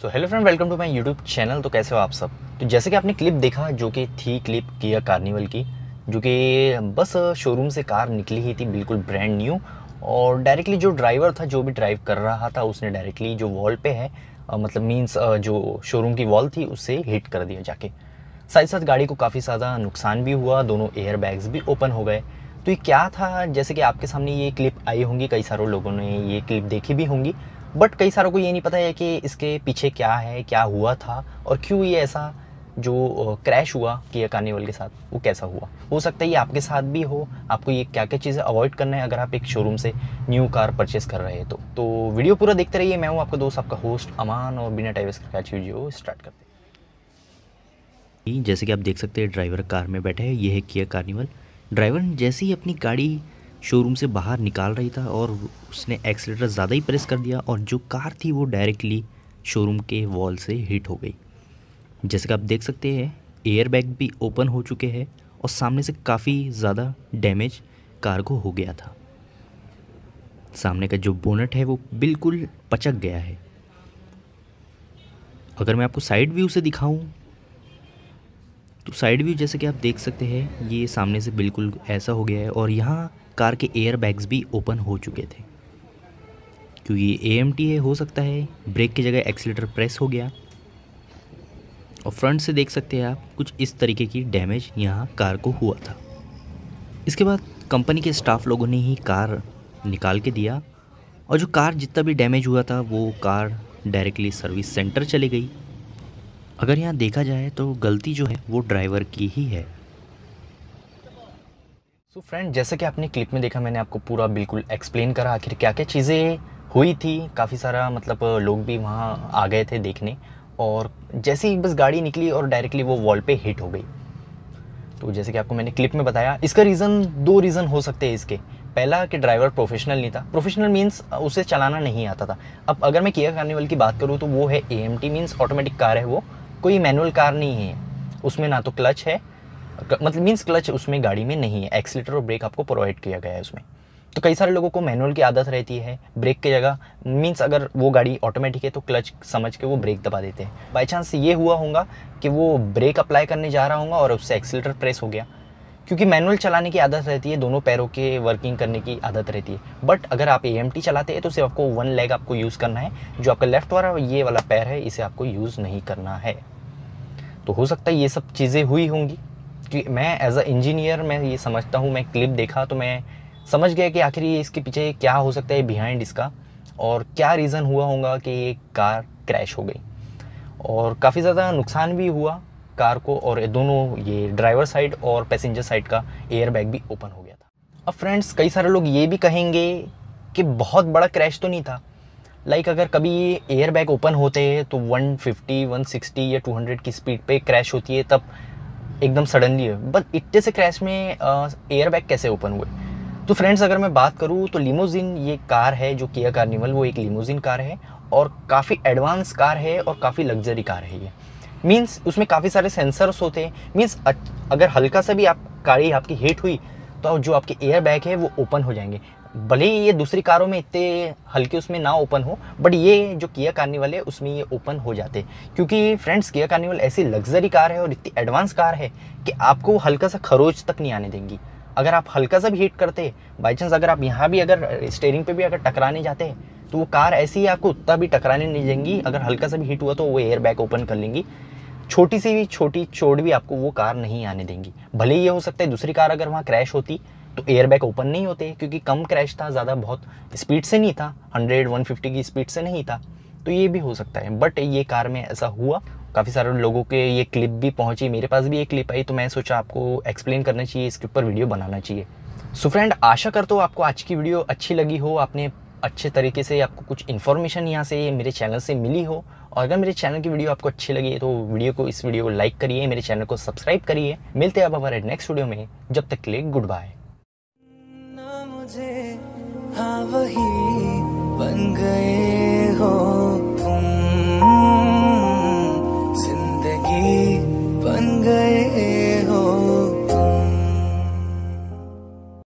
so hello friend welcome to my YouTube channel तो कैसे हो आप सब तो जैसे कि आपने क्लिप देखा जो कि थी क्लिप किया कार्निवल की जो कि बस शोरूम से कार निकली ही थी बिल्कुल ब्रांड न्यू और डायरेक्टली जो ड्राइवर था जो भी ड्राइव कर रहा था उसने डायरेक्टली जो वॉल पे है मतलब मीन्स जो शोरूम की वॉल थी उससे हिट कर दिया जाके साथ साथ गाड़ी को काफ़ी ज़्यादा नुकसान भी हुआ दोनों एयर बैग्स भी ओपन हो गए तो ये क्या था जैसे कि आपके सामने ये क्लिप आई होंगी कई सारों लोगों ने ये क्लिप देखी भी होंगी बट कई सारों को ये नहीं पता है कि इसके पीछे क्या है क्या हुआ था और क्यों ये ऐसा जो क्रैश हुआ किया कार्निवल के साथ वो कैसा हुआ हो सकता है ये आपके साथ भी हो आपको ये क्या क्या चीज़ें अवॉइड करना है अगर आप एक शोरूम से न्यू कार परचेस कर रहे हैं तो तो वीडियो पूरा देखते रहिए मैं हूँ आपका दोस्त आपका होस्ट अमान और बिना टाइवर्स का चीज़ स्टार्ट करते हैं जैसे कि आप देख सकते हैं ड्राइवर कार में बैठे हैं ये है किया कार्निवल ड्राइवर जैसे ही अपनी गाड़ी शोरूम से बाहर निकाल रही था और उसने एक्सीटर ज़्यादा ही प्रेस कर दिया और जो कार थी वो डायरेक्टली शोरूम के वॉल से हिट हो गई जैसे कि आप देख सकते हैं एयरबैग भी ओपन हो चुके हैं और सामने से काफ़ी ज़्यादा डैमेज कार को हो गया था सामने का जो बोनट है वो बिल्कुल पचक गया है अगर मैं आपको साइड व्यू से दिखाऊं तो साइड व्यू जैसे कि आप देख सकते हैं ये सामने से बिल्कुल ऐसा हो गया है और यहाँ कार के एयर बैग्स भी ओपन हो चुके थे क्योंकि ए एम है हो सकता है ब्रेक की जगह एक्सीटर प्रेस हो गया और फ्रंट से देख सकते हैं आप कुछ इस तरीके की डैमेज यहाँ कार को हुआ था इसके बाद कंपनी के स्टाफ लोगों ने ही कार निकाल के दिया और जो कार जितना भी डैमेज हुआ था वो कार डायरेक्टली सर्विस सेंटर चली गई अगर यहाँ देखा जाए तो गलती जो है वो ड्राइवर की ही है सो so फ्रेंड जैसे कि आपने क्लिप में देखा मैंने आपको पूरा बिल्कुल एक्सप्लेन करा आखिर क्या क्या चीज़ें हुई थी काफ़ी सारा मतलब लोग भी वहाँ आ गए थे देखने और जैसे ही बस गाड़ी निकली और डायरेक्टली वो वॉल पे हिट हो गई तो जैसे कि आपको मैंने क्लिप में बताया इसका रीज़न दो रीज़न हो सकते हैं इसके पहला कि ड्राइवर प्रोफेशनल नहीं था प्रोफेशनल मीन्स उसे चलाना नहीं आता था अब अगर मैं किया कार्निवल की बात करूँ तो वो है A M T means automatic car है वो कोई मैनुअल कार नहीं है उसमें ना तो क्लच है मतलब मीन्स क्लच उसमें गाड़ी में नहीं है एक्सीटर और ब्रेक आपको प्रोवाइड किया गया है उसमें तो कई सारे लोगों को मैनुअल की आदत रहती है ब्रेक की जगह मीन्स अगर वो गाड़ी ऑटोमेटिक है तो क्लच समझ के वो ब्रेक दबा देते हैं बाई चांस ये हुआ होगा कि वो ब्रेक अप्लाई करने जा रहा होगा और उससे एक्सीटर प्रेस हो गया क्योंकि मैनुअल चलाने की आदत रहती है दोनों पैरों के वर्किंग करने की आदत रहती है बट अगर आप ए चलाते हैं तो सिर्फ आपको वन लेग आपको यूज़ करना है जो आपका लेफ्ट वाला ये वाला पैर है इसे आपको यूज़ नहीं करना है तो हो सकता है ये सब चीज़ें हुई होंगी कि मैं एज अ इंजीनियर मैं ये समझता हूँ मैं क्लिप देखा तो मैं समझ गया कि आखिर ये इसके पीछे क्या हो सकता है बिहाइंड इसका और क्या रीज़न हुआ होगा कि ये कार क्रैश हो गई और काफ़ी ज़्यादा नुकसान भी हुआ कार को और दोनों ये ड्राइवर साइड और पैसेंजर साइड का एयर बैग भी ओपन हो गया था अब फ्रेंड्स कई सारे लोग ये भी कहेंगे कि बहुत बड़ा क्रैश तो नहीं था लाइक like अगर कभी एयर बैग ओपन होते हैं तो 150, 160 या 200 की स्पीड पे क्रैश होती है तब एकदम सडनली है बट इतने से क्रैश में एयर बैग कैसे ओपन हुए तो फ्रेंड्स अगर मैं बात करूँ तो लिमोजिन ये कार है जो किया कार्निवल वो एक लिमोजिन कार है और काफ़ी एडवांस कार है और काफ़ी लग्जरी कार है ये मीन्स उसमें काफ़ी सारे सेंसर्स होते हैं मीन्स अगर हल्का सा भी आप गाड़ी आपकी हीट हुई तो जो आपके एयर बैग है वो ओपन हो जाएंगे भले ही ये दूसरी कारों में इतने हल्के उसमें ना ओपन हो बट ये जो किया कार्निवल है उसमें ये ओपन हो जाते क्योंकि फ्रेंड्स किया कार्निवल ऐसी लग्जरी कार है और इतनी एडवांस कार है कि आपको हल्का सा खरोच तक नहीं आने देंगी अगर आप हल्का सा भी हिट करते बाई चांस अगर आप यहाँ भी अगर स्टेयरिंग पे भी अगर टकराने जाते हैं तो वो कार ऐसी ही आपको उतना भी टकराने नहीं देंगी अगर हल्का सा भी हिट हुआ तो वो एयर बैग ओपन कर लेंगी छोटी सी भी छोटी चोट भी आपको वो कार नहीं आने देंगी भले ही ये हो सकता है दूसरी कार अगर वहाँ क्रैश होती तो एयर बैग ओपन नहीं होते क्योंकि कम क्रैश था ज़्यादा बहुत स्पीड से नहीं था हंड्रेड वन की स्पीड से नहीं था तो ये भी हो सकता है बट ये कार में ऐसा हुआ काफ़ी सारे लोगों के ये क्लिप भी पहुंची मेरे पास भी ये क्लिप आई तो मैं सोचा आपको एक्सप्लेन करना चाहिए इसके ऊपर वीडियो बनाना चाहिए सो फ्रेंड आशा करता हूँ आपको आज की वीडियो अच्छी लगी हो आपने अच्छे तरीके से आपको कुछ इन्फॉर्मेशन यहाँ से मेरे चैनल से मिली हो और अगर मेरे चैनल की वीडियो आपको अच्छी लगी तो वीडियो को इस वीडियो को लाइक करिए मेरे चैनल को सब्सक्राइब करिए मिलते हैं अब हमारे नेक्स्ट वीडियो में जब तक के लिए गुड बाय हाँ वही बन गए हो